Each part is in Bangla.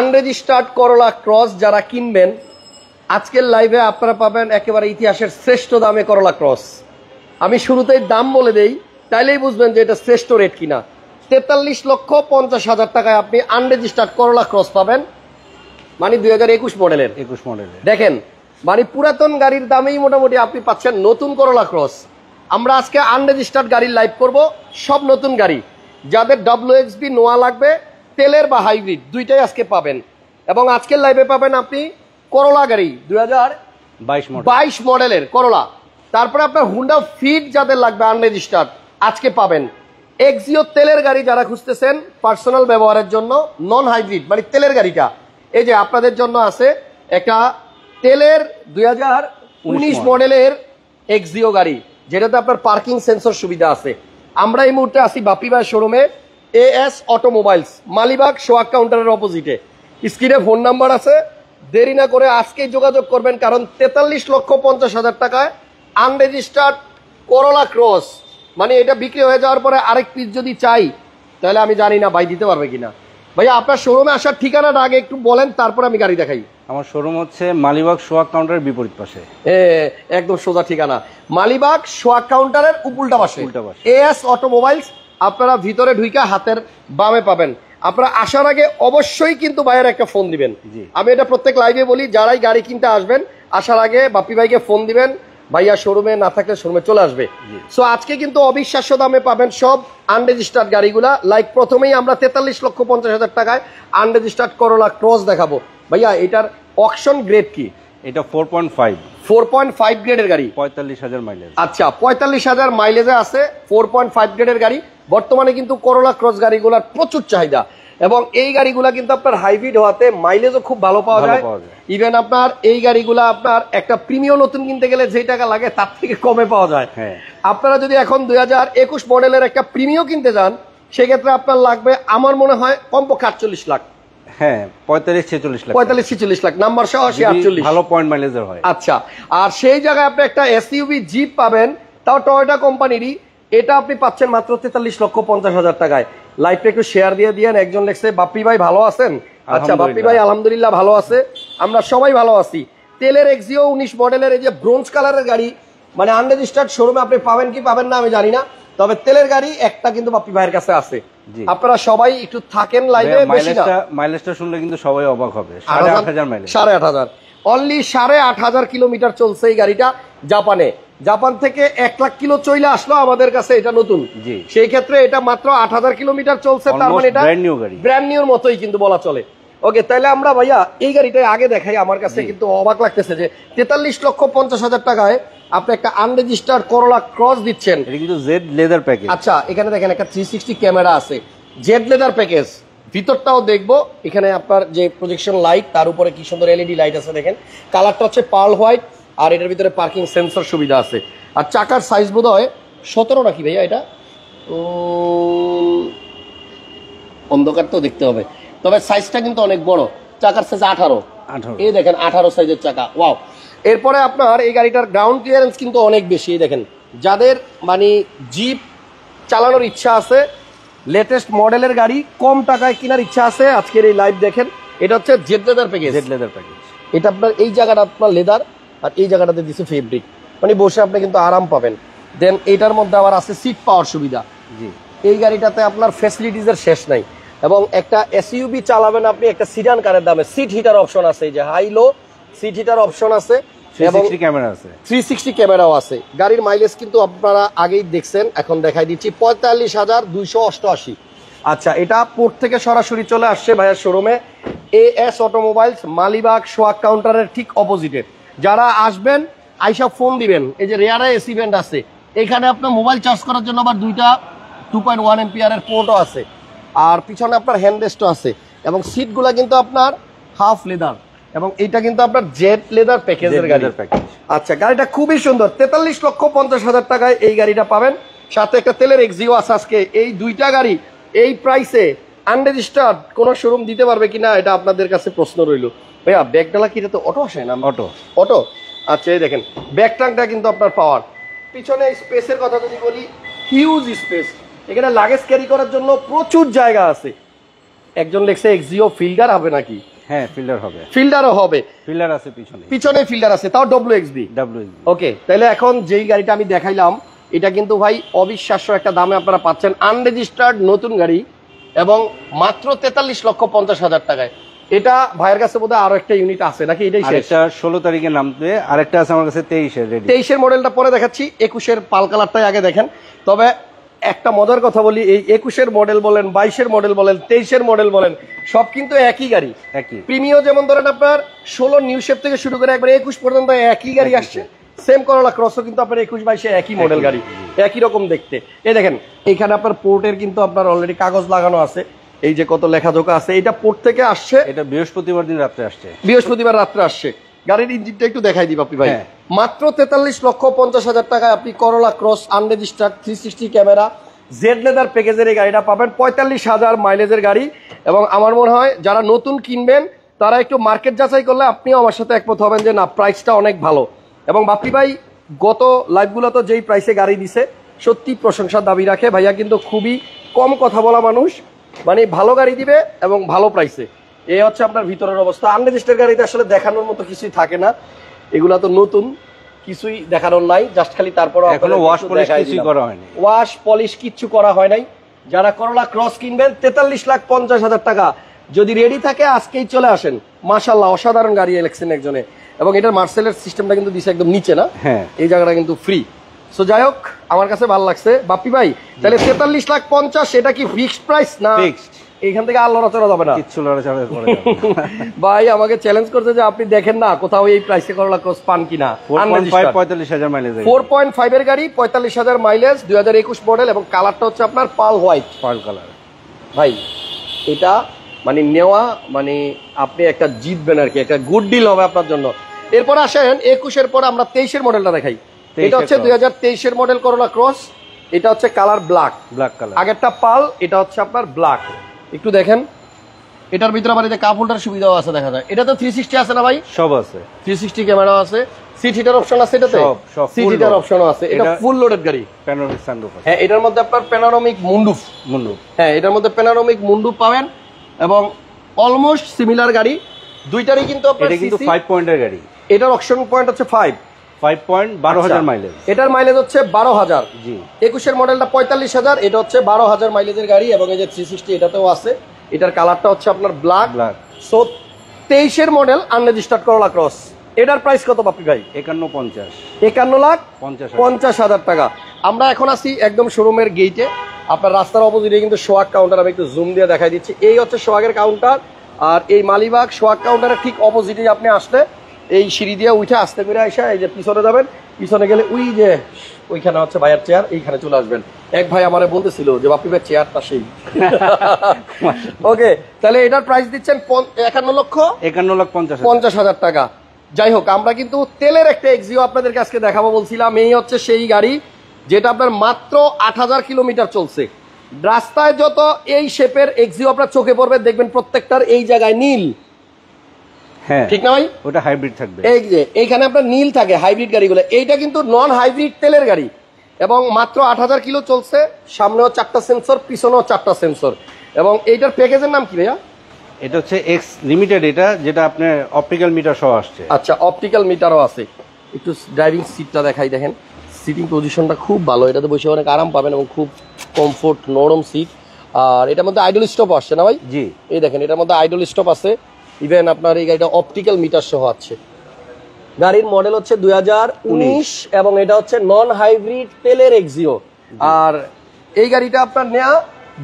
আনরেজিস্টার্ড করলা ক্রস যারা কিনবেন আজকের লাইভে আপনারা পাবেন একেবারে ইতিহাসের শ্রেষ্ঠ দামে করলা ক্রস আমি শুরুতেই দাম বলে দেই তাইলেই বুঝবেন যে এটা শ্রেষ্ঠ রেট কিনা তেতাল্লিশ লক্ষ পঞ্চাশ হাজার টাকায় আপনি আনরেজিস্টার্ড করলা ক্রস পাবেন মানে দুই হাজার একুশ মডেলের একুশ মডেলের দেখেন মানে পুরাতন গাড়ির দামেই মোটামুটি আপনি পাচ্ছেন নতুন করলা ক্রস আমরা আজকে আনরেজিস্টার্ড গাড়ির লাইভ করব সব নতুন গাড়ি যাদের ডাব্লিউ এক্স বি নোয়া লাগবে তেলের বা হাইব্রিড দুইটাই আজকে পাবেন এবং আজকের লাইভে পাবেন আপনি করলা গাড়ি দুই হাজার বাইশ মডেলের করলা তারপরে আপনার হুন্ডা ফিট যাদের লাগবে আনরেজিস্টার্ড আজকে পাবেন এক্সিও তেলের গাড়ি যারা খুঁজতেছেন পার্সোনাল ব্যবহারের জন্য নন হাইব্রিড মানে তেলের গাড়িটা এই যে আপনাদের জন্য আছে একটা তেলের দুই মডেলের এক্সিও গাড়ি যেটাতে আপনার পার্কিং সেন্সর সুবিধা আছে আমরা এই মুহূর্তে আছি বাপি শোরুমে এ এস অটোমোবাইলস মালিবাগ সোয়াগ কাউন্টারের অপোজিটে স্ক্রিনে ফোন নাম্বার আছে দেরি না করে আজকেই যোগাযোগ করবেন কারণ তেতাল্লিশ লক্ষ পঞ্চাশ হাজার টাকায় আনরেজিস্টার্ড করোলা ক্রস মানে এটা বিক্রি হয়ে যাওয়ার পরে আরেক পিস যদি চাই তাহলে আমি জানি না ভাই দিতে পারবে কিনা ভাইয়া আপনার শোরুমে আসার ঠিকানাটা আগে একটু বলেন তারপর আমি গাড়ি দেখাই আমার শোরুম হচ্ছে মালিবাগ সোয়াগ কাউন্টারের বিপরীত পাশে একদম সোজা ঠিকানা মালিবাগ সোয়াগ কাউন্টারের উপুলটা পাশে এস অটোমোবাইলস আপনারা ভিতরে ঢুইকা হাতের বামে পাবেন আপনারা আসার আগে অবশ্যই কিন্তু ভাইয়ের একটা ফোন দিবেন আমি এটা প্রত্যেক লাইভে বলি যারাই গাড়ি কিনতে আসবেন আসার আগে বাপি ভাইকে ফোন দিবেন ভাইয়া শোরুমে না থাকলে শোরুমে চলে আসবে সো আজকে কিন্তু অবিশ্বাস্য দামে পাবেন সব আনরেজিস্টার্ড গাড়িগুলা লাইক প্রথমেই আমরা তেতাল্লিশ লক্ষ পঞ্চাশ হাজার টাকায় আনরেজিস্টার্ড করোলা ক্রস দেখাবো ভাইয়া এটার অকশন গ্রেড কি এটা four point five four point five গ্রেডের গাড়ি পঁয়তাল্লিশ হাজার মাইলেজ আচ্ছা পঁয়তাল্লিশ হাজার মাইলেজে আছে ফোর পয়েন্ট ফাইভ গ্রেডের গাড়ি বর্তমানে কিন্তু করোলা ক্রস গাড়িগুলার প্রচুর চাহিদা এবং এই গাড়িগুলা কিন্তু আপনার হাইব্রিড হওয়াতে মাইলেজও খুব ভালো পাওয়া যায় ইভেন আপনার এই গাড়িগুলা আপনার একটা প্রিমিয়াম নতুন কিনতে গেলে যে টাকা লাগে তার থেকে কমে পাওয়া যায় হ্যাঁ। আপনারা যদি এখন দুই মডেলের একটা প্রিমিয়াম কিনতে যান সেক্ষেত্রে আপনার লাগবে আমার মনে হয় কমপক্ষে আটচল্লিশ লাখ হ্যাঁ পঁয়তাল্লিশ ছেচল্লিশ লাখ লাখ সহ পয়েন্ট মাইলেজের আচ্ছা আর সেই জায়গায় আপনি একটা এসইউবি জিপ পাবেন তাও টয়টা কোম্পানিরই এটা আপনি পাচ্ছেন মাত্র তেতাল্লিশ লক্ষ পঞ্চাশ হাজার টাকায় লাইভটা একটু শেয়ার দিয়ে দিয়েন একজন লেখছে বাপ্পি ভাই ভালো আছেন আচ্ছা বাপ্পি ভাই আলহামদুলিল্লাহ ভালো আছে আমরা সবাই ভালো আছি তেলের এক্সিও উনিশ মডেলের এই যে ব্রোঞ্জ কালারের গাড়ি মানে আনরেজিস্টার্ড শোরুমে আপনি পাবেন কি পাবেন না আমি জানি না তবে তেলের গাড়ি একটা কিন্তু বাপ্পি ভাইয়ের কাছে আছে আপনারা সবাই একটু থাকেন লাইভে মাইলেজটা শুনলে কিন্তু সবাই অবাক হবে সাড়ে মাইলেজ হাজার অনলি সাড়ে আট হাজার কিলোমিটার চলছে এই গাড়িটা জাপানে জাপান থেকে এক লাখ কিলো চইলে আসলো আমাদের কাছে এটা নতুন সেই ক্ষেত্রে এটা মাত্র আট হাজার কিলোমিটার চলছে তার মানে এটা ব্র্যান্ড নিউর মতোই কিন্তু বলা চলে ওকে তাহলে আমরা ভাইয়া এই গাড়িটা আগে দেখাই আমার কাছে কিন্তু অবাক লাগতেছে যে তেতাল্লিশ লক্ষ পঞ্চাশ হাজার টাকায় আপনি একটা আনরেজিস্টার করোলা ক্রস দিচ্ছেন জেড লেদার প্যাকেজ আচ্ছা এখানে দেখেন একটা থ্রি সিক্সটি ক্যামেরা আছে জেড লেদার প্যাকেজ ভিতরটাও দেখবো এখানে আপনার যে প্রজেকশন লাইট তার উপরে কি সুন্দর এলইডি লাইট আছে দেখেন কালারটা হচ্ছে পার্ল হোয়াইট আর এটার ভিতরে পার্কিং সেন্সর সুবিধা আছে আর চাকার সাইজ বোধ হয় সতেরো নাকি ভাইয়া এটা অন্ধকার তো দেখতে হবে তবে সাইজটা কিন্তু অনেক বড় চাকার সাইজ আঠারো এই দেখেন আঠারো সাইজের চাকা ওয়াও এরপরে আপনার এই গাড়িটার গ্রাউন্ড ক্লিয়ারেন্স কিন্তু অনেক বেশি দেখেন যাদের মানে জিপ চালানোর ইচ্ছা আছে লেটেস্ট মডেলের গাড়ি কম টাকায় কেনার ইচ্ছা আছে আজকের এই লাইভ দেখেন এটা হচ্ছে Z leather package Z leather package এটা আপনার এই জায়গাটা আপনার লেদার আর এই জায়গাটাতে দিছে ফেব্রিক মানে বসে আপনি কিন্তু আরাম পাবেন দেন এটার মধ্যে আবার আছে সিট পাওয়ার সুবিধা জি এই গাড়িটাতে আপনার ফ্যাসিলিটিসের শেষ নাই এবং একটা এসইউবি চালাবেন আপনি একটা সিডান কারের দামে সিট হিটার অপশন আছে এই যে high low seat heater option আছে থ্রি সিক্সটি ক্যামেরাও আছে গাড়ির মাইলেজ কিন্তু আপনারা আগেই দেখছেন এখন দেখাই দিচ্ছি পঁয়তাল্লিশ হাজার দুইশো অষ্টআশি আচ্ছা এটা থেকে সরাসরি চলে আসছে শোরুমে অটোমোবাইলস মালিবাগ সোয়াক কাউন্টারের ঠিক অপোজিটের যারা আসবেন আইসা ফোন দিবেন এই যে রেয়ারা এসি ব্যান্ড আছে এখানে আপনার মোবাইল চার্জ করার জন্য আবার দুইটা টু পয়েন্ট ওয়ান এমপিআরের পোর্টও আছে আর পিছনে আপনার হ্যান্ডরেস্টও আছে এবং সিটগুলো কিন্তু আপনার হাফ লেদার এবং এইটা কিন্তু আপনার জেট লেদার প্যাকেজের গাড়ির প্যাকেজ আচ্ছা গাড়িটা খুবই সুন্দর তেতাল্লিশ লক্ষ পঞ্চাশ হাজার টাকায় এই গাড়িটা পাবেন সাথে একটা তেলের এক্সিও আছে আজকে এই দুইটা গাড়ি এই প্রাইসে আনরেজিস্টার্ড কোনো শোরুম দিতে পারবে কিনা এটা আপনাদের কাছে প্রশ্ন রইল ভাইয়া ব্যাগডালা কি এটা তো অটো আসে না অটো অটো আচ্ছা এই দেখেন ব্যাক ট্রাঙ্কটা কিন্তু আপনার পাওয়ার পিছনে স্পেসের কথা যদি বলি হিউজ স্পেস এখানে লাগেজ ক্যারি করার জন্য প্রচুর জায়গা আছে একজন লেখছে এক্সিও ফিল্ডার হবে নাকি হ্যাঁ ফিল্ডার হবে ফিল্ডারও হবে ফিল্ডার আছে পিছনে পিছনে ফিল্ডার আছে তাও ডব্লিউ এক্সবি ডব্লিউ ওকে তাহলে এখন যেই গাড়িটা আমি দেখাইলাম এটা কিন্তু ভাই অবিশ্বাস্য একটা দামে আপনারা পাচ্ছেন আনরেজিস্টার্ড নতুন গাড়ি এবং মাত্র তেতাল্লিশ লক্ষ পঞ্চাশ হাজার টাকায় এটা ভাইয়ের কাছে বোধহয় আরো একটা ইউনিট আছে নাকি এটাই ষোলো তারিখে নামতে আরেকটা আছে আমার কাছে তেইশের রেডি তেইশের মডেলটা পরে দেখাচ্ছি একুশের পাল কালারটাই আগে দেখেন তবে একটা মজার কথা বলি এই একুশের মডেল বলেন বাইশের মডেল বলেন তেইশের মডেল বলেন সব কিন্তু একই গাড়ি একই প্রিমিও যেমন ধরেন আপনার ষোলো নিউ শেপ থেকে শুরু করে একবার একুশ পর্যন্ত একই গাড়ি আসছে সেম করলা ক্রসও কিন্তু আপনার একুশ বাইশে একই মডেল গাড়ি একই রকম দেখতে এই দেখেন এখানে আপনার পোর্টের কিন্তু আপনার অলরেডি কাগজ লাগানো আছে এই যে কত লেখাজোকা আছে এটা পোর্ট থেকে আসছে এটা বৃহস্পতিবার দিন রাত্রে আসছে বৃহস্পতিবার রাত্রে আসছে গাড়ির ইঞ্জিনটা একটু দেখাই দিব আপনি ভাই হ্যাঁ। মাত্র তেতাল্লিশ লক্ষ পঞ্চাশ হাজার টাকায় আপনি Corolla cross unregistered three sixty camera Z leather প্যাকেজের এই গাড়িটা পাবেন পঁয়তাল্লিশ হাজার মাইলেজের গাড়ি এবং আমার মনে হয় যারা নতুন কিনবেন তারা একটু মার্কেট যাচাই করলে আপনিও আমার সাথে একমত হবেন যে না প্রাইসটা অনেক ভালো এবং বাপ্পি ভাই গত লাইভগুলো তো যেই প্রাইসে গাড়ি দিছে সত্যি প্রশংসার দাবি রাখে ভাইয়া কিন্তু খুবই কম কথা বলা মানুষ মানে ভালো গাড়ি দিবে এবং ভালো প্রাইসে এই হচ্ছে আপনার ভিতরের অবস্থা আনরেজিস্টার গাড়িতে আসলে দেখানোর মতো কিছুই থাকে না এগুলা তো নতুন কিছুই দেখানোর নাই জাস্ট খালি তারপর ওয়াশ পলিশ কিছু করা ওয়াশ পলিশ কিচ্ছু করা হয় নাই যারা করোলা ক্রস কিনবেন তেতাল্লিশ লাখ পঞ্চাশ হাজার টাকা যদি রেডি থাকে আজকেই চলে আসেন মাশাল্লাহ অসাধারণ গাড়ি ইলেকশন একজনে এবং এটার মার্সেলের সিস্টেমটা কিন্তু দিছে একদম নিচে না হ্যাঁ। এই জায়গাটা কিন্তু ফ্রি সো যাই হোক আমার কাছে ভালো লাগছে বাপ্পি ভাই তাহলে তেতাল্লিশ লাখ পঞ্চাশ এটা কি ফিক্সড প্রাইস না ফিক্সড এইখান থেকে আর লড়াচড়া যাবে না কিচ্ছু লড়াচড়া ভাই আমাকে চ্যালেঞ্জ করছে যে আপনি দেখেন না কোথাও এই প্রাইসে করলা ক্রস পান কিনা পঁয়তাল্লিশ হাজার মাইলেজ ফোর পয়েন্ট ফাইভ এর গাড়ি পঁয়তাল্লিশ হাজার মাইলেজ দুই হাজার একুশ মডেল এবং কালারটা হচ্ছে আপনার পাল হোয়াইট পাল কালার ভাই এটা মানে নেওয়া মানে আপনি একটা জিতবেন আর কি একটা গুড ডিল হবে আপনার জন্য এরপর আসেন একুশের পর আমরা তেইশের মডেলটা দেখাই এটা হচ্ছে দুই হাজার তেইশের মডেল করোলা ক্রস এটা হচ্ছে কালার ব্ল্যাক ব্ল্যাক কালার আগেরটা পাল এটা হচ্ছে আপনার ব্ল্যাক একটু দেখেন এটার ভিতরে আবার কাপ হোল্ডার সুবিধাও আছে দেখা যায় এটা তো থ্রি সিক্সটি আছে না ভাই সব আছে থ্রি সিক্সটি ক্যামেরা আছে অপশন আছে এটা ফুল গাড়ি হ্যাঁ এটার মধ্যে আপনার হ্যাঁ এটার মধ্যে পাবেন এবং অলমোস্ট সিমিলার গাড়ি দুইটারই কিন্তু এটা কিন্তু পয়েন্টের গাড়ি এটার অপশন পয়েন্ট হচ্ছে ফাইভ ফাইভ পয়েন্ট বারো হাজার মাইলেজ আচ্ছা, এটার মাইলেজ হচ্ছে বারো হাজার জি একুশের মডেলটা পঁয়তাল্লিশ হাজার এটা হচ্ছে বারো হাজার মাইলেজের গাড়ি এবং এই যে থ্রি সিক্সটি এটাতেও আছে এটার কালারটা হচ্ছে আপনার ব্ল্যাক সো তেইশের মডেল এটার প্রাইস কত ভাই একান্ন পঞ্চাশ একান্ন লাখ পঞ্চাশ হাজার টাকা আমরা এখন আছি একদম শোরুমের গেইটে আপনার রাস্তার অপোজিটে কিন্তু সোয়াগ কাউন্টার আমি একটু জুম দিয়ে দেখাই দিচ্ছি এই হচ্ছে সোয়াগের কাউন্টার আর এই মালিবাগ সোয়াগ কাউন্টারের ঠিক অপোজিটে আপনি আসলে এই সিঁড়ি দিয়ে উঠে আস্তে করে আসা এই যে পিছনে যাবেন পিছনে গেলে ওই যে ওইখানে হচ্ছে ভাইয়ের চেয়ার এইখানে চলে আসবেন এক ভাই আমার বলতেছিল যে বাপি ভাই চেয়ারটা সেই ওকে তাহলে এটার প্রাইস দিচ্ছেন একান্ন লক্ষ একান্ন লক্ষ পঞ্চাশ পঞ্চাশ হাজার টাকা যাই হোক আমরা কিন্তু তেলের একটা এক্সিও আপনাদেরকে আজকে দেখাবো বলছিলাম এই হচ্ছে সেই গাড়ি যেটা আপনার মাত্র আট হাজার কিলোমিটার চলছে রাস্তায় যত এই শেপের এক্সিও আপনার চোখে পড়বে দেখবেন প্রত্যেকটার এই জায়গায় নীল হ্যাঁ। ঠিক না ভাই ওটা হাইব্রিড থাকবে এই যে এইখানে আপনার নীল থাকে হাইব্রিড গাড়িগুলো এইটা কিন্তু নন হাইব্রিড তেলের গাড়ি এবং মাত্র আট হাজার কিলো চলছে সামনেও চারটা সেন্সর পিছনেও চারটা সেন্সর এবং এইটার প্যাকেজের নাম কি ভাইয়া এটা হচ্ছে এক্স লিমিটেড এটা যেটা আপনার অপটিক্যাল মিটার সহ আসছে আচ্ছা অপটিক্যাল মিটারও আছে একটু ড্রাইভিং সিটটা দেখাই দেখেন সিটিং পজিশনটা খুব ভালো এটাতে বসে অনেক আরাম পাবেন এবং খুব কমফোর্ট নরম সিট আর এটার মধ্যে আইডল স্টপ আসছে না ভাই জি এই দেখেন এটার মধ্যে আইডল স্টপ আছে ইভেন আপনার এই গাড়িটা অপটিক্যাল মিটার সহ আছে গাড়ির মডেল হচ্ছে দুই এবং এটা হচ্ছে নন হাইব্রিড তেলের এক্সিও আর এই গাড়িটা আপনার নেয়া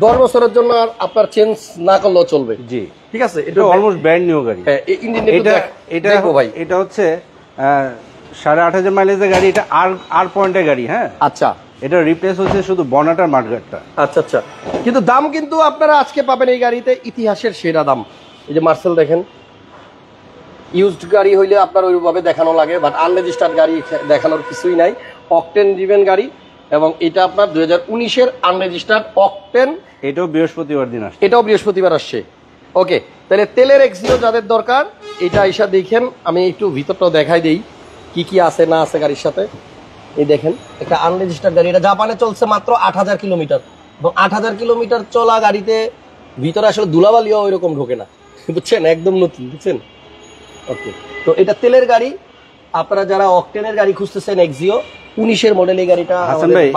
দশ বছরের জন্য আর আপনার চেঞ্জ না করলেও চলবে জি ঠিক আছে এটা অলমোস্ট ব্র্যান্ড নিউ গাড়ি হ্যাঁ, এটা এটা ভাই এটা হচ্ছে সাড়ে আট হাজার মাইলেজের গাড়ি এটা আর আর পয়েন্টের গাড়ি হ্যাঁ আচ্ছা এটা রিপ্লেস হচ্ছে শুধু বনাটার মাঠঘাটটা আচ্ছা আচ্ছা কিন্তু দাম কিন্তু আপনারা আজকে পাবেন এই গাড়িতে ইতিহাসের সেরা দাম এই যে মার্সেল দেখেন ইউজড গাড়ি হইলে আপনার ওইভাবে দেখানো লাগে বাট আনরেজিস্টার্ড গাড়ি দেখানোর কিছুই নাই অকটেন ডিভেন গাড়ি এবং এটা আপনার দুই হাজার উনিশের আনরেজিস্টার্ড অকটেন এটাও বৃহস্পতিবার দিন আসছে এটাও বৃহস্পতিবার আসছে ওকে তাহলে তেলের এক্সিও যাদের দরকার এটা এসা দেখেন আমি একটু ভিতরটাও দেখাই দিই কি কি আছে না আছে গাড়ির সাথে এই দেখেন একটা আনরেজিস্টার্ড গাড়ি এটা জাপানে চলছে মাত্র আট হাজার কিলোমিটার এবং আট হাজার কিলোমিটার চলা গাড়িতে ভিতরে আসলে ধুলাবালিও ওইরকম ঢোকে না বুঝছেন একদম নতুন বুঝছেন ওকে তো এটা তেলের গাড়ি আপনারা যারা অকটেনের গাড়ি খুঁজতেছেন এক্সিও উনিশের মডেল এই গাড়িটা হাসান ভাই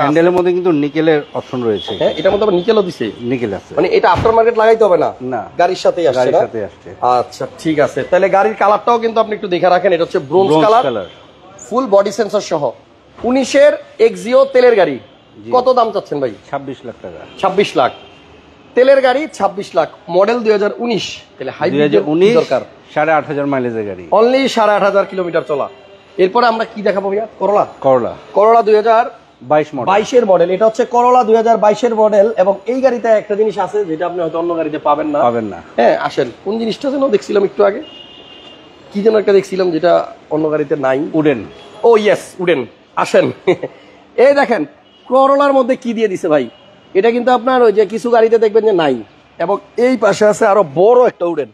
হ্যান্ডেলের মধ্যে কিন্তু নিকেলের অপশন রয়েছে হ্যাঁ এটার মধ্যে নিকেলও দিছে নিকেল আছে মানে এটা আফটার মার্কেট লাগাইতে হবে না না গাড়ির সাথেই আসছে গাড়ির সাথেই আসছে আচ্ছা ঠিক আছে তাহলে গাড়ির কালারটাও কিন্তু আপনি একটু দেখে রাখেন এটা হচ্ছে bronze colour full body sensor সহ উনিশের এক্সিও তেলের গাড়ি কত দাম চাচ্ছেন ভাই ছাব্বিশ লাখ টাকা ছাব্বিশ লাখ তেলের গাড়ি ছাব্বিশ লাখ মডেল দুই হাজার উনিশ তাহলে হাইব্রিড দরকার সাড়ে আট হাজার মাইলেজের গাড়ি অনলি সাড়ে আট হাজার কিলোমিটার চলা এরপরে আমরা কি দেখাবো ভাইয়া করলা করলা করলা দুই হাজার বাইশের মডেল এটা হচ্ছে করলা দুই হাজার বাইশের মডেল এবং এই গাড়িতে একটা জিনিস আছে যেটা আপনি হয়তো অন্য গাড়িতে পাবেন না পাবেন না হ্যাঁ আসেন কোন জিনিসটা যেন দেখছিলাম একটু আগে কি যেন একটা দেখছিলাম যেটা অন্য গাড়িতে নাই উডেন ও ইয়েস উডেন আসেন এই দেখেন করলার মধ্যে কি দিয়ে দিছে ভাই এটা কিন্তু আপনার ওই যে কিছু গাড়িতে দেখবেন যে নাই এবং এই পাশে আছে আরো বড় একটা উডেন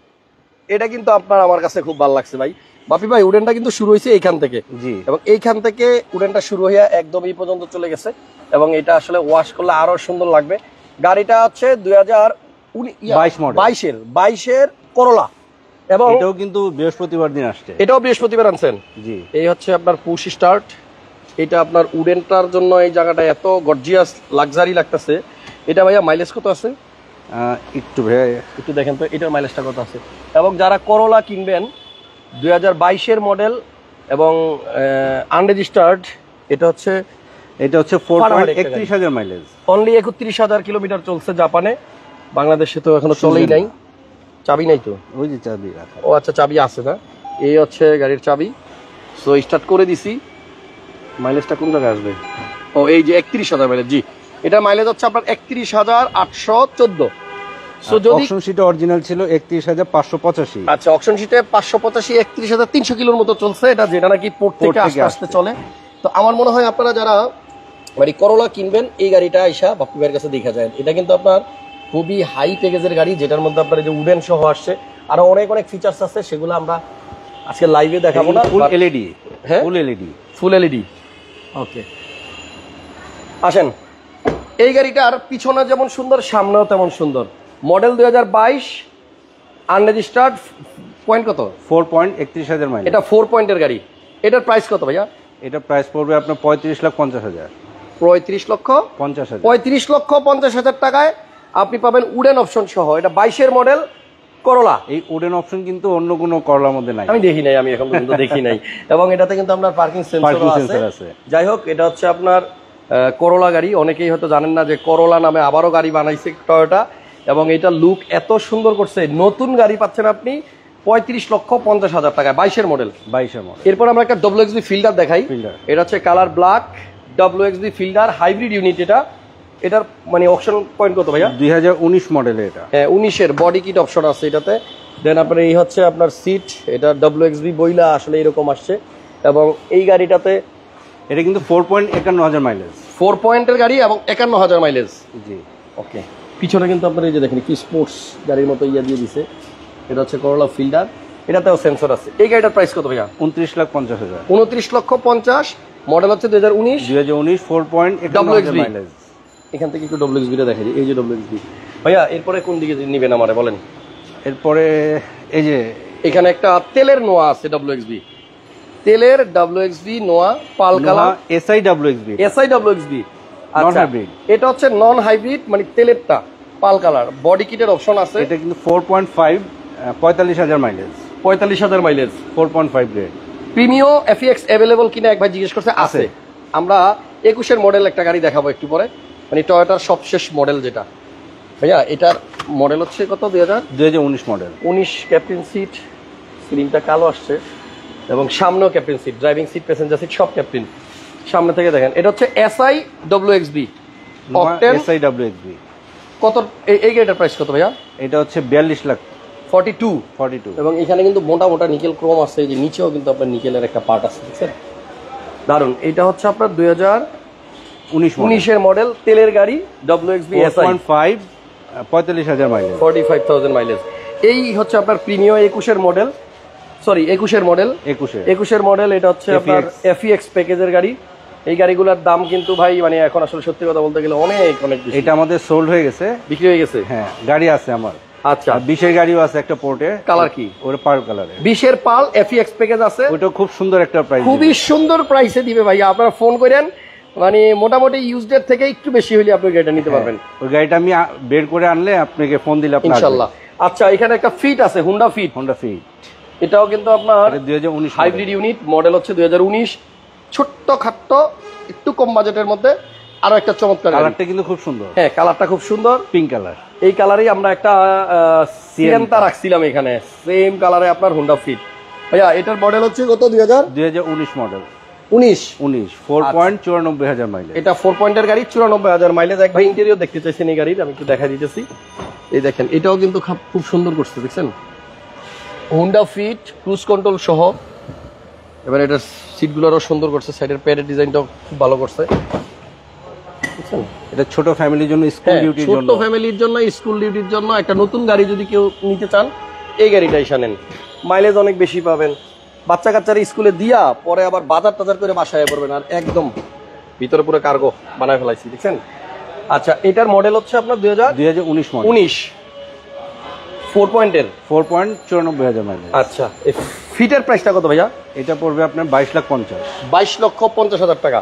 এটা কিন্তু আপনার আমার কাছে খুব ভালো লাগছে ভাই বাপি ভাই উডেনটা কিন্তু শুরু হয়েছে এইখান থেকে জি এবং এইখান থেকে উডেনটা শুরু হইয়া একদম এই পর্যন্ত চলে গেছে এবং এটা আসলে ওয়াশ করলে আরো সুন্দর লাগবে গাড়িটা হচ্ছে দুই হাজার বাইশের বাইশের করলা এবং এটাও কিন্তু বৃহস্পতিবার দিন আসছে এটাও বৃহস্পতিবার আনছেন জি এই হচ্ছে আপনার পুশ স্টার্ট এটা আপনার উডেনটার জন্য এই জায়গাটা এত গর্জিয়াস লাক্সারি লাগতেছে এটা ভাইয়া মাইলেজ কত আছে একটু ভাইয়া একটু দেখেন তো এটার মাইলেজটা কত আছে এবং যারা করলা কিনবেন দুই হাজার মডেল এবং আনরেজিস্টার্ড এটা হচ্ছে এটা হচ্ছে ফোর একত্রিশ হাজার মাইলেজ অনলি একত্রিশ হাজার কিলোমিটার চলছে জাপানে বাংলাদেশে তো এখনো চলেই নাই চাবি নাই তো ওই যে চাবি ও আচ্ছা চাবি আছে না এই হচ্ছে গাড়ির চাবি সো স্টার্ট করে দিছি মাইলেজটা কোন জায়গায় আসবে ও এই যে একত্রিশ হাজার মাইলেজ জি এটা মাইলেজ হচ্ছে আপনার একত্রিশ হাজার আটশো চোদ্দ অপশন শিটে অরিজিনাল ছিল একত্রিশ হাজার পাঁচশো পঁচাশি আচ্ছা অপশন শিটে পাঁচশো পঁচাশি একত্রিশ হাজার তিনশো কিলোর মতো চলছে এটা যেটা নাকি পোর্ট থেকে আস্তে আস্তে চলে তো আমার মনে হয় আপনারা যারা মানে করোলা কিনবেন এই গাড়িটা আইসা বাপ্পিবার কাছে দেখা যায় এটা কিন্তু আপনার খুবই হাই প্যাকেজের গাড়ি যেটার মধ্যে আপনার যে উডেন সহ আসছে আরো অনেক অনেক ফিচার্স আছে সেগুলো আমরা আজকে লাইভে দেখাবো না ফুল এলইডি হ্যাঁ ফুল এলইডি ফুল এলইডি ওকে আসেন এই গাড়িটার পিছনে যেমন সুন্দর সামনেও তেমন সুন্দর মডেল দুই হাজার বাইশ আনরেজিস্টার্ড পয়েন্ট কত ফোর পয়েন্ট একত্রিশ হাজার মাইল এটা ফোর পয়েন্টের গাড়ি এটার প্রাইস কত ভাইয়া এটার প্রাইস পড়বে আপনার পঁয়ত্রিশ লাখ পঞ্চাশ হাজার পঁয়ত্রিশ লক্ষ পঞ্চাশ হাজার পঁয়ত্রিশ লক্ষ পঞ্চাশ হাজার টাকায় আপনি পাবেন উডেন অপশন সহ এটা বাইশের মডেল করলা এই উডেন অপশন কিন্তু অন্য কোনো করলার মধ্যে নাই আমি দেখি নাই আমি এখন পর্যন্ত দেখি নাই এবং এটাতে কিন্তু আপনার পার্কিং সেন্সর আছে যাই হোক এটা হচ্ছে আপনার করলা গাড়ি অনেকেই হয়তো জানেন না যে করলা নামে আবারও গাড়ি বানাইছে টয়োটা এবং এটা লুক এত সুন্দর করছে নতুন গাড়ি পাচ্ছেন আপনি পঁয়ত্রিশ লক্ষ পঞ্চাশ হাজার টাকায় বাইশের মডেল বাইশের মডেল এরপর আমরা একটা ডব্লিউ এক্সবি ফিল্ডার দেখাই এটা হচ্ছে colour black W XB Fielder hybrid unit এটা এটার মানে অপশন পয়েন্ট কত ভাইয়া দুই হাজার উনিশ মডেলে এটা হ্যাঁ উনিশের বডি কিট অপশন আছে এটাতে দেন আপনার এই হচ্ছে আপনার সিট এটা ডাব্লিউ এক্স বি বইলা আসলে এরকম আসছে এবং এই গাড়িটাতে এটা কিন্তু ফোর পয়েন্ট একান্ন হাজার মাইলেজ ফোর পয়েন্টের গাড়ি এবং একান্ন হাজার মাইলেজ জি ওকে পিছনে কিন্তু আপনার এই যে দেখেন কি স্পোর্টস গাড়ির মতো ইয়া দিয়ে দিছে এটা হচ্ছে করলা ফিল্ডার এটাতেও সেন্সর আছে এই গাড়িটার প্রাইস কত ভাইয়া উনত্রিশ লাখ পঞ্চাশ হাজার উনত্রিশ লক্ষ পঞ্চাশ মডেল হচ্ছে দু হাজার উনিশ দু হাজার উনিশ four point W X mileage এখান থেকে একটু ডব্লিউএক্সবিটা দেখা যায় এই যে ডব্লিউএক্সবি ভাইয়া এরপরে কোন দিকে নেবেন আমারে বলেন এরপরে এই যে এখানে একটা তেলের নোয়া আছে ডব্লিউএক্সবি তেলের ডব্লিউএক্সবি নোয়া পালকালা এসআই ডব্লিউএক্সবি এসআই ডব্লিউএক্সবি আচ্ছা এটা হচ্ছে নন হাইব্রিড মানে তেলেরটা পাল কালার বডি কিটের অপশন আছে এটা কিন্তু ফোর পয়েন্ট ফাইভ পঁয়তাল্লিশ হাজার মাইলেজ পঁয়তাল্লিশ হাজার mileage four point five grade Premio FX available কিনা এক ভাই জিজ্ঞেস করছে আছে আমরা একুশের মডেল একটা গাড়ি দেখাবো একটু পরে মানে টয়টার সবশেষ মডেল যেটা ভাইয়া এটার মডেল হচ্ছে কত দুই হাজার দুই হাজার উনিশ মডেল উনিশ ক্যাপ্টেন সিট স্ক্রিনটা কালো আসছে এবং সামনেও captain seat driving seat passenger seat সব ক্যাপ্টেন সামনে থেকে দেখেন এটা হচ্ছে S I W X B I W X B কত এই গাড়িটার প্রাইস কত ভাইয়া এটা হচ্ছে বিয়াল্লিশ lakh forty two forty two এবং এখানে কিন্তু মোটা মোটা নিকেল ক্রোম আছে যে নিচেও কিন্তু আপনার নিকেলের একটা পার্ট আছে দেখছেন দারুন এটা হচ্ছে আপনার দুই হাজার 19 এর মডেল তেলের গাড়ি WXB SI 1.5 45000 মাইলেজ 45000 মাইলেজ এই হচ্ছে আপনার প্রিমিয় 21 এর মডেল সরি 21 এর মডেল 21 এর 21 এর মডেল এটা হচ্ছে e আপনার FEX প্যাকেজের গাড়ি এই গাড়িগুলোর দাম কিন্তু ভাই মানে এখন আসলে সত্যি কথা বলতে গেলে অনেক অনেক বেশি এটা আমাদের সোল্ড হয়ে গেছে বিক্রি হয়ে গেছে হ্যাঁ গাড়ি আছে আমার আচ্ছা বিশের গাড়িও আছে একটা পোর্টে কালার কি ওটা পার্ল কালারে বিশের পাল এফিএক্স প্যাকেজ আছে ওটা খুব সুন্দর একটা প্রাইস খুবই সুন্দর প্রাইসে দিবে ভাই আপনারা ফোন করেন মানে মোটামুটি ইউজ থেকে একটু বেশি হলে আপনি গাড়িটা নিতে হ্যাঁ, পারবেন ওই গাড়িটা আমি বের করে আনলে আপনাকে ফোন দিলে ইনশাআল্লাহ আচ্ছা এখানে একটা ফিট আছে হুন্ডা ফিট হুন্ডা ফিট এটাও কিন্তু আপনার হাইব্রিড ইউনিট মডেল হচ্ছে দুই ছোট্ট খাট্ট একটু কম বাজেটের মধ্যে আরো একটা চমৎকার কালারটা কিন্তু খুব সুন্দর হ্যাঁ কালারটা খুব সুন্দর পিঙ্ক কালার এই কালারই আমরা একটা সিয়েন্তা রাখছিলাম এখানে সেম কালারে আপনার হুন্ডা ফিট ভাইয়া এটার মডেল হচ্ছে কত দুই হাজার উনিশ মডেল উনিশ উনিশ ফোর পয়েন্ট আচ্ছা। চুরানব্বই হাজার এটা ফোর গাড়ি চুরানব্বই হাজার মাইলেজ এক ভাই দেখতে আমি দেখা দিতেছি এই দেখেন এটাও কিন্তু খুব সুন্দর করছে ফিট ক্রুজ কন্ট্রোল এবার এটার সুন্দর করছে সাইডের ডিজাইনটাও খুব ভালো এটা ছোট ফ্যামিলির জন্য স্কুল হ্যাঁ, ছোট ফ্যামিলির জন্য স্কুল ডিউটির জন্য একটা নতুন গাড়ি যদি কেউ নিতে চান এই গাড়িটাই সানেন মাইলেজ অনেক বেশি পাবেন বাচ্চা কাচ্চারা স্কুলে দিয়া পরে আবার বাজার টাজার করে বাসায় পড়বেন আর একদম ভিতরে পুরো কার্গো বানায় ফেলাইছি দেখছেন আচ্ছা এটার মডেল হচ্ছে আপনার দুই হাজার দুই হাজার উনিশ উনিশ ফোর পয়েন্টের ফোর পয়েন্ট চুরানব্বই হাজার মাইল আচ্ছা ফিটের প্রাইসটা কত ভাইয়া এটা পড়বে আপনার বাইশ লাখ পঞ্চাশ বাইশ লক্ষ পঞ্চাশ হাজার টাকা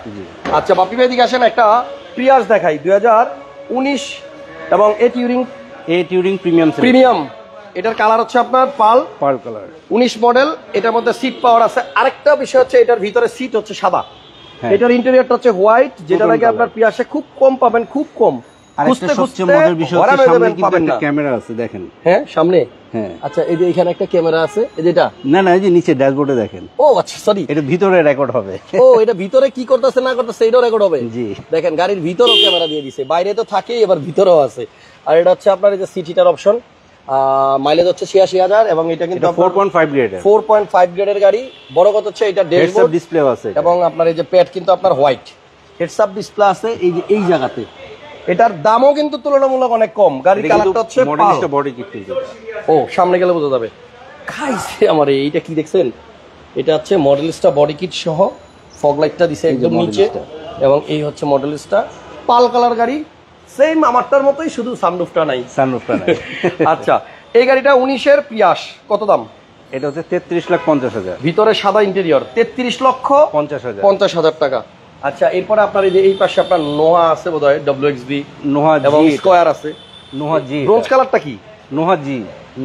আচ্ছা বাপি ভাই দিকে আসেন একটা প্রিয়াস দেখাই দুই হাজার উনিশ এবং A touring A touring premium premium এটার কালার হচ্ছে আপনার পাল পাল কালার উনিশ মডেল এটার মধ্যে সিট পাওয়ার আছে আরেকটা বিষয় হচ্ছে এটার ভিতরে সিট হচ্ছে সাদা হ্যাঁ। এটার ইন্টেরিয়ারটা হচ্ছে হোয়াইট যেটা নাকি আপনার পিয়াসে খুব কম পাবেন খুব কম হ্যাঁ সামনে হ্যাঁ আচ্ছা এই যে এখানে একটা ক্যামেরা আছে যেটা না না যে নিচে দেখেন ও আচ্ছা সরি এটা ভিতরে রেকর্ড হবে এটা ভিতরে কি করতেছে না এটাও রেকর্ড হবে জি দেখেন গাড়ির ভিতরেও ক্যামেরা দিয়ে দিছে বাইরে তো থাকেই এবার ভিতরেও আছে আর এটা হচ্ছে আপনার এই যে সিটিটার অপশন মাইলেজ হচ্ছে ছিয়াশি হাজার এবং এটা কিন্তু ফোর পয়েন্ট ফাইভ গ্রেডের ফোর পয়েন্ট ফাইভ গ্রেডের গাড়ি বড় কথা হচ্ছে এটা ডেস্কটপ ডিসপ্লে আছে এবং আপনার এই যে প্যাড কিন্তু আপনার হোয়াইট হেডসআপ ডিসপ্লে আছে এই যে এই জায়গাতে এটার দামও কিন্তু তুলনামূলক অনেক কম গাড়ির কালারটা হচ্ছে বডি ও সামনে গেলে বোঝা যাবে খাইছে আমার এইটা কি দেখছেন এটা হচ্ছে মডেলিস্টা বডি কিট সহ ফগলাইটটা দিছে একদম নিচে এবং এই হচ্ছে মডেলিস্টা পাল কালার গাড়ি সেম আমারটার মতোই শুধু সানরুফটা নাই সানরুফটা নাই আচ্ছা এই গাড়িটা উনিশের পিয়াস কত দাম এটা হচ্ছে তেত্রিশ লাখ পঞ্চাশ হাজার ভিতরে সাদা ইন্টেরিয়র তেত্রিশ লক্ষ পঞ্চাশ হাজার পঞ্চাশ হাজার টাকা আচ্ছা এরপরে আপনার এই যে এই পাশে আপনার নোহা আছে বোধ হয় ডব্লিউ এক্স বি নোহা এবং স্কোয়ার আছে নোহা জি ব্রোঞ্জ কালারটা কি নোহা জি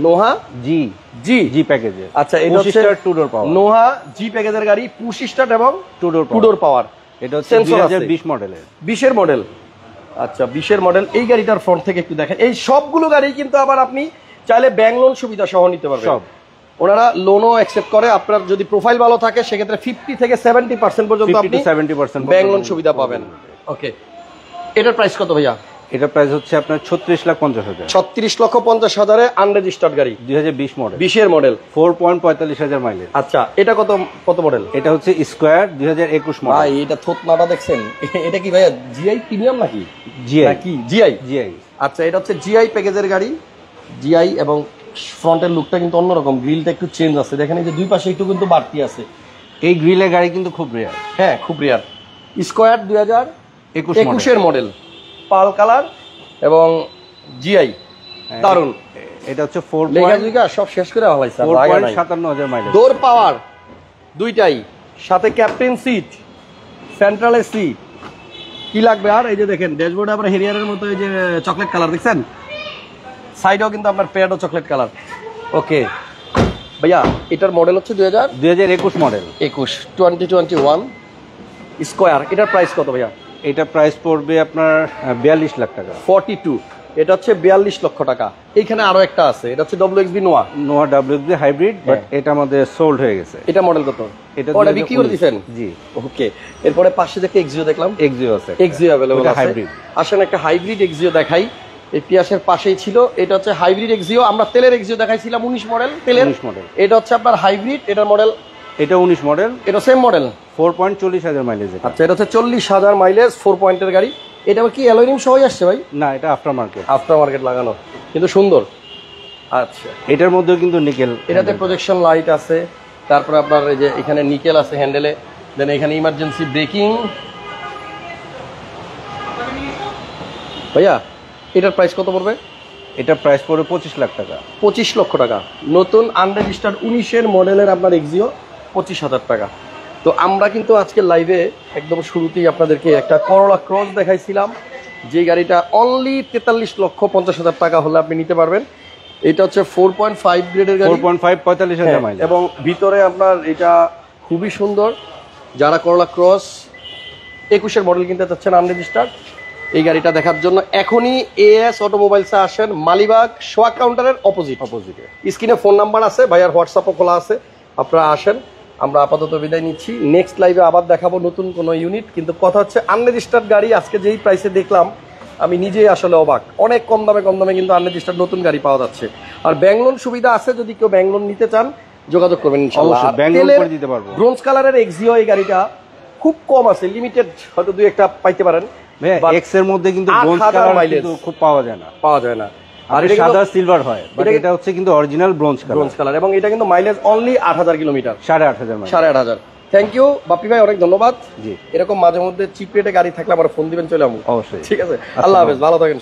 নোহা জি জি জি প্যাকেজে আচ্ছা এটা হচ্ছে টু ডোর পাওয়ার নোহা জি প্যাকেজের গাড়ি পুশ স্টার্ট এবং টু ডোর পাওয়ার এটা হচ্ছে দুই হাজার বিশ মডেলের বিশের মডেল আচ্ছা বিশের মডেল এই গাড়িটার ফ্রন্ট থেকে একটু দেখেন এই সবগুলো গাড়ি কিন্তু আবার আপনি চাইলে ব্যাংক লোন সুবিধা সহ নিতে পারবেন ওনারা লোনও অ্যাকসেপ্ট করে আপনার যদি প্রোফাইল ভালো থাকে সেক্ষেত্রে ফিফটি থেকে সেভেন্টি পার্সেন্ট পর্যন্ত আপনি সেভেন্টি পার্সেন্ট ব্যাংক লোন সুবিধা পাবেন ওকে এটার প্রাইস কত ভাইয়া এটা প্রাইস হচ্ছে আপনার ছত্রিশ লাখ পঞ্চাশ হাজার ছত্রিশ লক্ষ পঞ্চাশ হাজারে আনরেজিস্টার্ড গাড়ি দুই হাজার বিশ মডেল বিশের মডেল ফোর পয়েন্ট পঁয়তাল্লিশ হাজার মাইলেজ আচ্ছা এটা কত কত মডেল এটা হচ্ছে স্কোয়ার দুই হাজার একুশ মডেল ভাই এটা থোতনাটা দেখছেন এটা কি ভাইয়া জিআই প্রিমিয়াম নাকি জিআই কি জিআই জিআই আচ্ছা এটা হচ্ছে জিআই প্যাকেজের গাড়ি জিআই এবং ফ্রন্টের লুকটা কিন্তু অন্যরকম গ্রিলটা একটু চেঞ্জ আছে দেখেন এই যে দুই পাশে একটু কিন্তু বাড়তি আছে এই গ্রিলের গাড়ি কিন্তু খুব রেয়ার হ্যাঁ খুব রেয়ার স্কোয়ার দুই হাজার একুশের মডেল পাল কালার এবং জিআই হ্যাঁ, দারুন এটা হচ্ছে ফোর লেখা সব শেষ করে হলাইছে সাতান্ন হাজার মাইল ডোর পাওয়ার দুইটাই সাথে ক্যাপ্টেন সিট সেন্ট্রাল এসি কি লাগবে আর এই যে দেখেন ড্যাশবোর্ডে আপনার হেরিয়ারের মতো এই যে চকলেট কালার দেখছেন সাইডেও কিন্তু আপনার প্যাডও চকলেট কালার ওকে ভাইয়া এটার মডেল হচ্ছে দুই হাজার হাজার একুশ মডেল একুশ টোয়েন্টি টোয়েন্টি ওয়ান স্কোয়ার এটার প্রাইস কত ভাইয়া এটা প্রাইস পড়বে আপনার বিয়াল্লিশ লাখ টাকা ফর্টি টু এটা হচ্ছে বিয়াল্লিশ লক্ষ টাকা এখানে আরো একটা আছে এটা হচ্ছে ডব্লিউ এক্সবি নোয়া নোয়া ডব্লিউ এক্সবি হাইব্রিড বাট এটা আমাদের সোল্ড হয়ে গেছে এটা মডেল কত এটা ওটা oh, বিক্রি করে দিবেন জি ওকে এরপরে পাশে দেখে এক্সিও দেখলাম এক্সিও আছে এক্সিও अवेलेबल আছে হাইব্রিড আসেন একটা হাইব্রিড এক্সিও দেখাই এই পিয়াসের পাশেই ছিল এটা হচ্ছে হাইব্রিড এক্সিও আমরা তেলের এক্সিও দেখাইছিলাম উনিশ মডেল তেলের মডেল এটা হচ্ছে আপনার হাইব্রিড এটার মডেল এটা উনিশ মডেল এটা সেম মডেল ফোর পয়েন্ট চল্লিশ হাজার মাইলেজ আচ্ছা এটা হচ্ছে চল্লিশ হাজার মাইলেজ ফোর পয়েন্টের গাড়ি এটা কি অ্যালুমিনিয়াম সহই আসছে ভাই না এটা আফটার মার্কেট আফটার মার্কেট লাগানো কিন্তু সুন্দর আচ্ছা এটার মধ্যেও কিন্তু নিকেল এটাতে প্রজেকশন লাইট আছে তারপরে আপনার এই যে এখানে নিকেল আছে হ্যান্ডেলে দেন এখানে ইমার্জেন্সি ব্রেকিং ভাইয়া এটার প্রাইস কত পড়বে এটার প্রাইস পড়বে পঁচিশ লাখ টাকা পঁচিশ লক্ষ টাকা নতুন আনরেজিস্টার্ড উনিশের মডেলের আপনার এক্সিও পঁচিশ হাজার টাকা তো আমরা কিন্তু আজকে লাইভে একদম শুরুতেই আপনাদেরকে একটা করলা ক্রস দেখাইছিলাম যে গাড়িটা অনলি তেতাল্লিশ লক্ষ পঞ্চাশ হাজার টাকা হলে আপনি নিতে পারবেন এটা হচ্ছে ফোর পয়েন্ট ফাইভ গ্রেডের গাড়ি ফোর পয়েন্ট ফাইভ পঁয়তাল্লিশ হাজার হ্যাঁ, এবং ভিতরে আপনার এটা খুবই সুন্দর যারা করলা ক্রস একুশের মডেল কিনতে চাচ্ছেন আনরেজিস্টার্ড এই গাড়িটা দেখার জন্য এখনই এএস অটোমোবাইলসে আসেন মালিবাগ সোয়া কাউন্টারের অপোজিট অপোজিটে স্ক্রিনে ফোন নাম্বার আছে ভাইয়ার হোয়াটসঅ্যাপও খোলা আছে আপনারা আসেন আমরা আপাতত বিদায় নিচ্ছি নেক্সট লাইভে আবার দেখাবো নতুন কোনো ইউনিট কিন্তু কথা হচ্ছে আনরেজিস্টার্ড গাড়ি আজকে যেই প্রাইসে দেখলাম আমি নিজেই আসলে অবাক অনেক কম দামে কম দামে কিন্তু আনরেজিস্টার্ড নতুন গাড়ি পাওয়া যাচ্ছে আর ব্যাংলোন সুবিধা আছে যদি কেউ ব্যাংলোন নিতে চান যোগাযোগ করবেন ব্রোঞ্জ কালারের এক্সিও এই গাড়িটা খুব কম আছে লিমিটেড হয়তো দুই একটা পাইতে পারেন এক্স এর মধ্যে কিন্তু খুব পাওয়া যায় না পাওয়া যায় না সিলভার হয় এটা হচ্ছে কিন্তু অরিজিনাল ব্রোঞ্জ কালার এবং এটা কিন্তু mileage only kilometre thank you ভাই অনেক ধন্যবাদ এরকম মাঝে মধ্যে চিপ রেটে গাড়ি থাকলে ফোন দিবেন চলে অবশ্যই ঠিক আছে আল্লাহ হাফেজ ভালো থাকেন